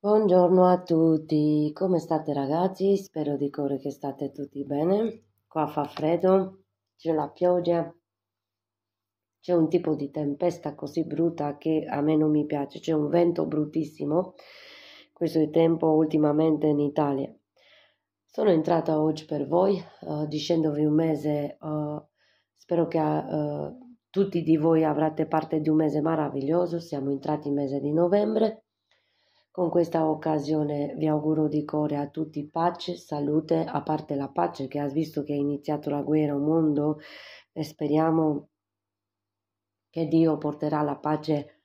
Buongiorno a tutti, come state ragazzi? Spero di cuore che state tutti bene. Qua fa freddo, c'è la pioggia, c'è un tipo di tempesta così brutta che a me non mi piace, c'è un vento bruttissimo. Questo è il tempo ultimamente in Italia. Sono entrata oggi per voi, uh, dicendovi un mese, uh, spero che uh, tutti di voi avrete parte di un mese meraviglioso, siamo entrati in mese di novembre con questa occasione vi auguro di cuore a tutti pace, salute, a parte la pace che ha visto che è iniziato la guerra al mondo e speriamo che Dio porterà la pace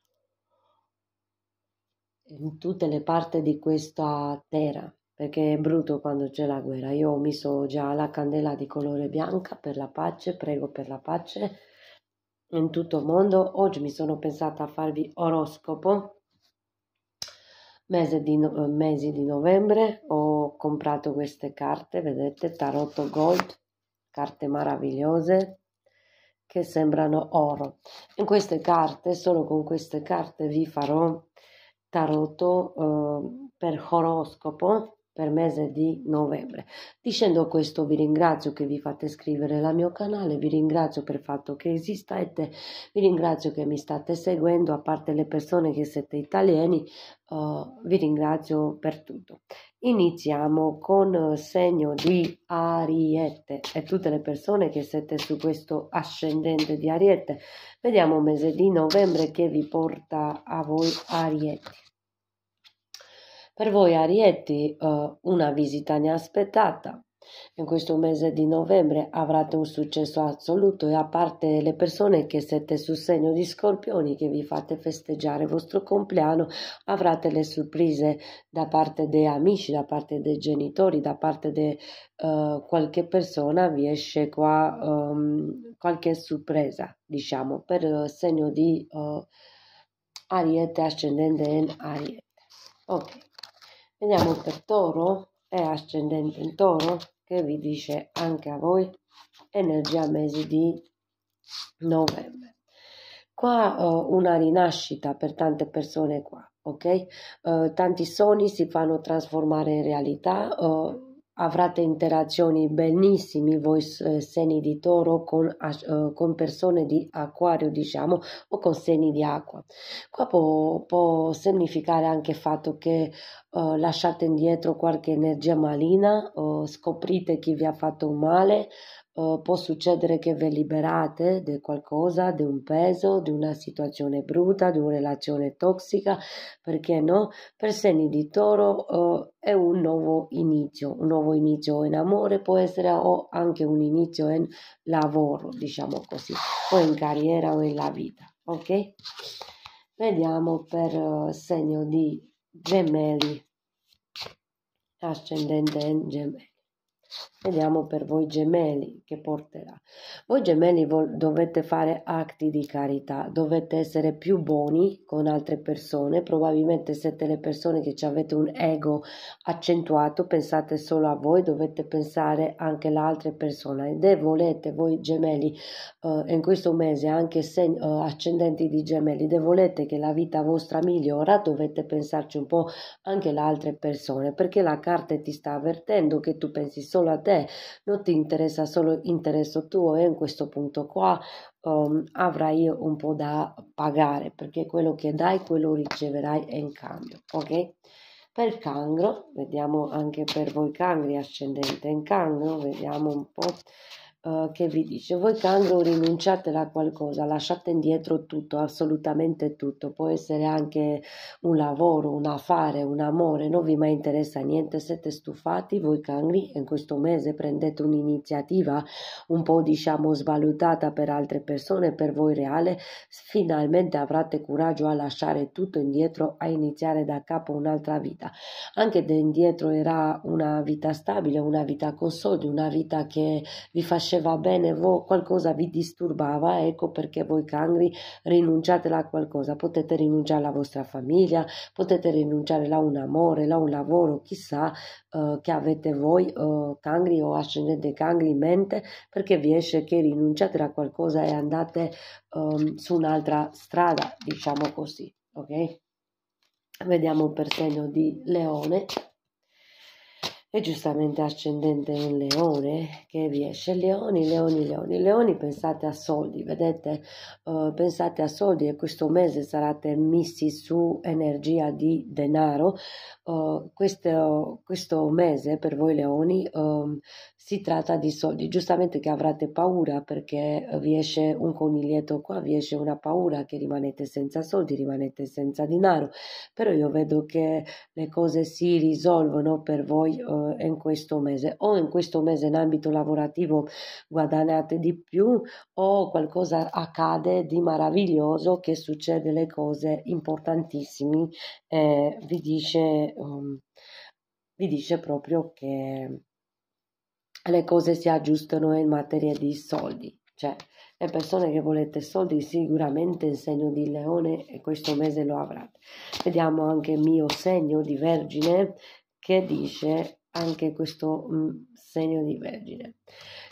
in tutte le parti di questa terra, perché è brutto quando c'è la guerra. Io ho messo già la candela di colore bianca per la pace, prego per la pace in tutto il mondo. Oggi mi sono pensata a farvi oroscopo mese di no- eh, mesi di novembre ho comprato queste carte, vedete, tarotto gold, carte meravigliose che sembrano oro. In queste carte, solo con queste carte vi farò tarotto eh, per horoscopo per mese di novembre. Dicendo questo vi ringrazio che vi fate iscrivere al mio canale, vi ringrazio per il fatto che esistete, vi ringrazio che mi state seguendo, a parte le persone che siete italiani, uh, vi ringrazio per tutto. Iniziamo con eh, segno di Ariete e tutte le persone che siete su questo ascendente di Ariete. Vediamo un mese di novembre che vi porta a voi Ariete. Per voi a Rieti eh, una visita inaspettata. In questo mese di novembre avrete un successo assoluto e a parte le persone che siete sul segno di scorpioni che vi fate festeggiare il vostro compleanno, avrete le sorprese da parte dei amici, da parte dei genitori, da parte di uh, eh, qualche persona, vi esce qua um, qualche sorpresa, diciamo, per il eh, segno di uh, Ariete ascendente in Ariete. Ok. Vediamo per toro, è ascendente in toro, che vi dice anche a voi, energia mese di novembre. Qua ho uh, eh, una rinascita per tante persone qua, ok? Uh, tanti sogni si fanno trasformare in realtà. Uh, avrete interazioni benissime voi eh, segni di toro con, eh, con, persone di acquario diciamo o con segni di acqua qua può, può significare anche il fatto che eh, lasciate indietro qualche energia malina scoprite chi vi ha fatto male eh, può succedere che vi liberate di qualcosa, di un peso, di una situazione brutta, di una relazione tossica, perché no? Per segni di toro eh, è un nuovo inizio, un nuovo inizio in amore può essere o anche un inizio in lavoro, diciamo così, o in carriera o nella vita, ok? Vediamo per uh, segno di gemelli, ascendente in gemelli. Vediamo per voi gemelli che porterà. Voi gemelli vol- dovete fare atti di carità, dovete essere più buoni con altre persone, probabilmente siete le persone che ci avete un ego accentuato, pensate solo a voi, dovete pensare anche alle altre persone E volete voi gemelli eh, in questo mese anche se eh, ascendenti di gemelli, volete che la vita vostra migliora, dovete pensarci un po' anche alle altre persone, perché la carta ti sta avvertendo che tu pensi solo solo a te, non ti interessa solo l'interesse tuo e eh, in questo punto qua um, avrai un po' da pagare perché quello che dai, quello riceverai in cambio, ok? Per cancro, vediamo anche per voi cangri ascendente in cancro, vediamo un po' Eh, che vi dice voi cancro rinunciate a qualcosa, lasciate indietro tutto, assolutamente tutto, può essere anche un lavoro, un affare, un amore, non vi mai interessa niente, siete stufati, voi cangri in questo mese prendete un'iniziativa un po' diciamo svalutata per altre persone, per voi reale, finalmente avrete coraggio a lasciare tutto indietro, a iniziare da capo un'altra vita. Anche da indietro era una vita stabile, una vita con soldi, una vita che vi faceva faceva bene voi qualcosa vi disturbava, ecco perché voi cangri rinunciate a qualcosa, potete rinunciare alla vostra famiglia, potete rinunciare a un amore, a un lavoro, chissà eh, che avete voi eh, cangri o ascendente cangri in mente perché vi esce che rinunciate a qualcosa e andate eh, su un'altra strada, diciamo così, ok? Vediamo per segno di leone è giustamente ascendente un leone che riesce leoni leoni leoni leoni pensate a soldi vedete uh, pensate a soldi e questo mese sarete messi su energia di denaro uh, questo, questo, mese per voi leoni um, si tratta di soldi giustamente che avrete paura perché vi esce un coniglietto qua vi esce una paura che rimanete senza soldi rimanete senza denaro però io vedo che le cose si risolvono per voi uh, questo, eh, in questo mese o in questo mese in ambito lavorativo guadagnate di più o qualcosa accade di meraviglioso che succede le cose importantissime eh, vi, dice, um, vi dice proprio che le cose si aggiustano in materia di soldi cioè le persone che volete soldi sicuramente il segno di leone e questo mese lo avrà vediamo anche il mio segno di vergine che dice anche questo mm, segno di Vergine.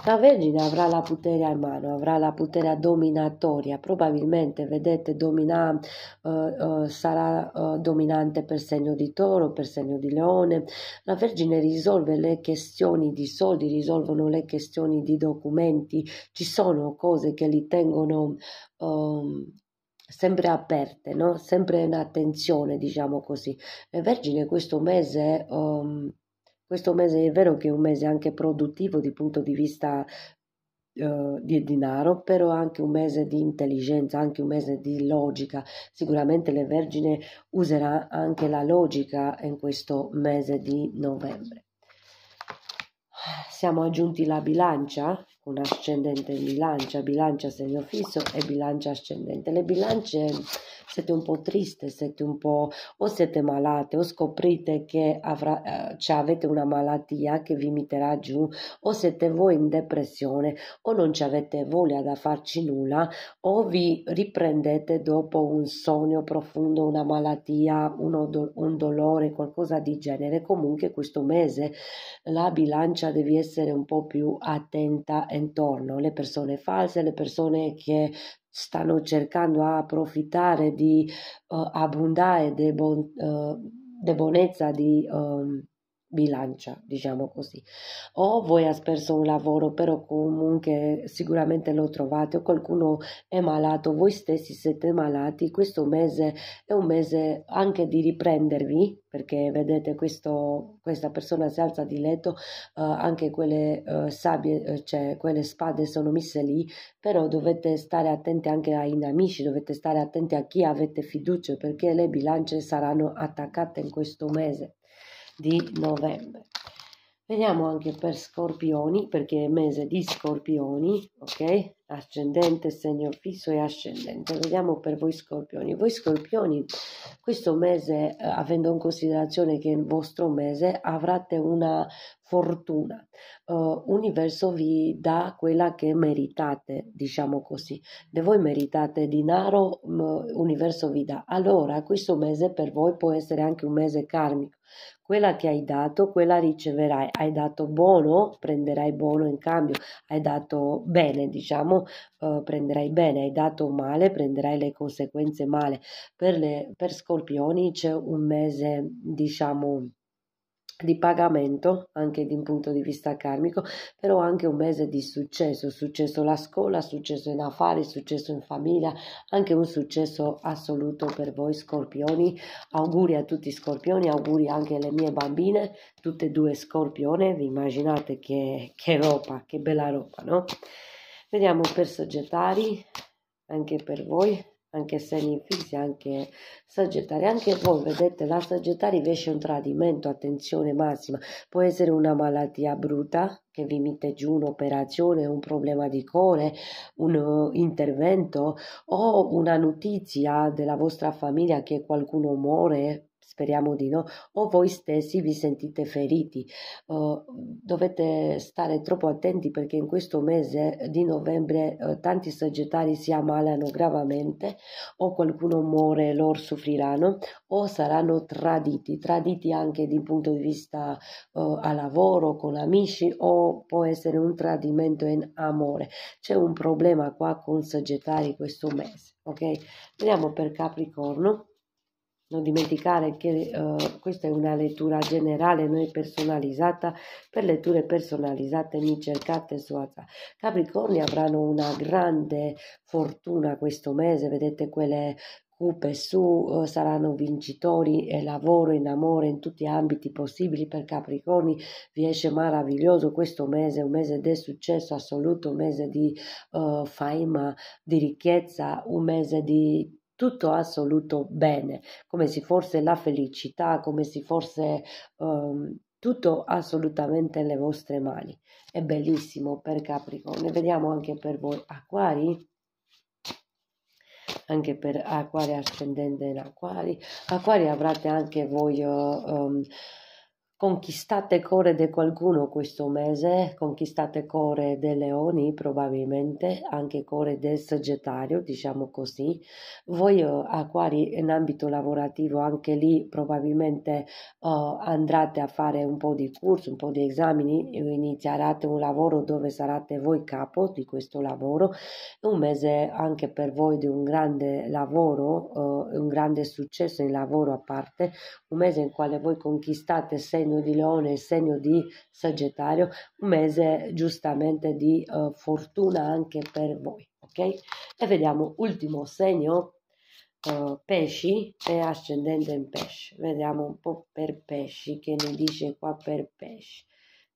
La Vergine avrà la putera in mano, avrà la putera dominatoria, probabilmente, vedete, domina, uh, uh, sarà uh, dominante per segno di toro, per segno di leone. La Vergine risolve le questioni di soldi, risolvono le questioni di documenti, ci sono cose che li tengono um, sempre aperte, no? sempre in attenzione, diciamo così. Le Vergine questo mese... Um, questo mese è vero che è un mese anche produttivo dal punto di vista eh, di denaro, però anche un mese di intelligenza, anche un mese di logica. Sicuramente le Vergine userà anche la logica in questo mese di novembre. Siamo aggiunti la bilancia un ascendente in bilancia, bilancia segno fisso e bilancia ascendente. Le bilance siete un po' triste, siete un po' o siete malate o scoprite che avrà, eh, cioè avete una malattia che vi metterà giù o siete voi in depressione o non ci avete voglia da farci nulla o vi riprendete dopo un sogno profondo, una malattia, un, un dolore, qualcosa di genere. Comunque questo mese la bilancia devi essere un po' più attenta intorno, le persone false, le persone che stanno cercando a approfittare di uh, abbondare eh, di bon, uh, bonezza, di um, bilancia, diciamo così. O voi avete perso un lavoro, però comunque sicuramente lo trovate, o qualcuno è malato, voi stessi siete malati, questo mese è un mese anche di riprendervi, perché vedete questo, questa persona si alza di letto, eh, anche quelle eh, sabbie, eh, cioè quelle spade sono messe lì, però dovete stare attenti anche ai nemici, dovete stare attenti a chi avete fiducia, perché le bilance saranno attaccate in questo mese di novembre. Vediamo anche per scorpioni, perché è mese di scorpioni, ok? ascendente, segno fisso e ascendente. Vediamo per voi scorpioni. Voi scorpioni, questo mese, eh, avendo in considerazione che il vostro mese, avrete una fortuna. Uh, eh, universo vi dà quella che meritate, diciamo così. De voi meritate denaro, mm, universo vi dà. Allora, questo mese per voi può essere anche un mese karmico. Quella che hai dato, quella riceverai. Hai dato buono, prenderai buono in cambio. Hai dato bene, diciamo, eh, prenderai bene, hai dato male prenderai le conseguenze male. Per, le, per Scorpioni c'è un mese, diciamo, di pagamento anche di un punto di vista karmico, però anche un mese di successo, successo alla scuola, successo in affari, successo in famiglia, anche un successo assoluto per voi scorpioni. Auguri a tutti scorpioni, auguri anche alle mie bambine, tutte e due scorpione, vi immaginate che, che roba, che bella roba, no? Vediamo per Sagittari, anche per voi, anche se segni infissi, anche Sagittari, anche voi vedete la Sagittari invece un tradimento, attenzione massima, può essere una malattia brutta che vi mette giù un'operazione, un problema di cuore, un uh, intervento o una notizia della vostra famiglia che qualcuno muore speriamo di no, o voi stessi vi sentite feriti. Uh, dovete stare troppo attenti perché in questo mese di novembre uh, tanti saggettari si ammalano gravemente o qualcuno muore, loro soffriranno o saranno traditi, traditi anche di punto di vista uh, a lavoro, con amici o può essere un tradimento in amore. C'è un problema qua con saggettari questo mese, ok? Andiamo per Capricorno. Non dimenticare che uh, questa è una lettura generale, noi personalizzata. Per letture personalizzate mi cercate su WhatsApp. Capricorni avranno una grande fortuna questo mese, vedete quelle cupe su uh, saranno vincitori e lavoro in amore in tutti gli ambiti possibili per Capricorni vi esce meraviglioso questo mese un mese di successo assoluto un mese di uh, faima di ricchezza un mese di tutto assoluto bene, come se fosse la felicità, come se fosse um, tutto assolutamente le vostre mani. È bellissimo per Capricorno. Vediamo anche per voi acquari anche per acquari ascendente in acquari acquari avrete anche voi um, Conquistate core di qualcuno questo mese, conquistate core dei leoni probabilmente, anche core del sagittario, diciamo così. Voi eh, acquari in ambito lavorativo anche lì probabilmente uh, eh, andrete a fare un po' di corsi, un po' di esami, inizierete un lavoro dove sarete voi capo di questo lavoro. Un mese anche per voi di un grande lavoro, uh, un grande successo in lavoro a parte, un mese in quale voi conquistate senza segno di leone, il segno di sagittario, un mese giustamente di uh, fortuna anche per voi, ok? E vediamo ultimo segno, uh, pesci e ascendente in pesci. vediamo un po' per pesci, che ne dice qua per pesci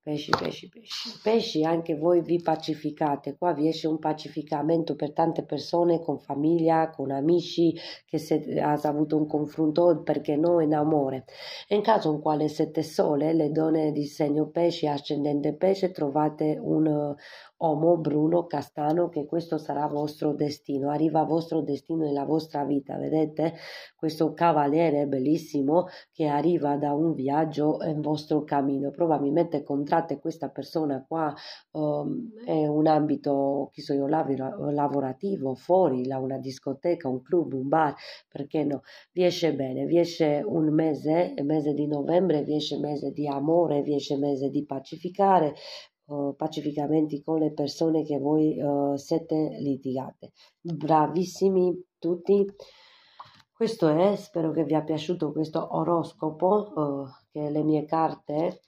pesci, pesci, pesci. Pesci anche voi vi pacificate, qua vi esce un pacificamento per tante persone, con famiglia, con amici, che se has avuto un confronto, perché no, in amore. In caso in quale siete sole, le donne di segno pesci, ascendente pesce, trovate un, Omo, Bruno, Castano, che questo sarà vostro destino, arriva vostro destino nella vostra vita, vedete? Questo cavaliere bellissimo che arriva da un viaggio eh, in vostro cammino, probabilmente contratte questa persona qua um, è un ambito, che so io, lavorativo, fuori, da una discoteca, un club, un bar, perché no? Vi bene, riesce un mese, mese di novembre, vi mese di amore, vi mese di pacificare, eh, pacificamente con le persone che voi uh, siete litigate. Bravissimi tutti. Questo è, spero che vi è piaciuto questo oroscopo uh, che le mie carte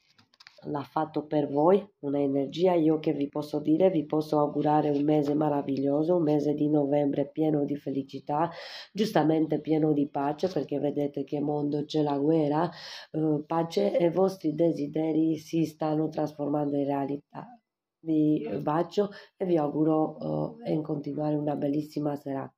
l'ha fatto per voi, una energia, io che vi posso dire, vi posso augurare un mese meraviglioso, un mese di novembre pieno di felicità, giustamente pieno di pace, perché vedete che mondo c'è la guerra, eh, pace e i vostri desideri si stanno trasformando in realtà. Vi bacio e vi auguro eh, in continuare una bellissima serata.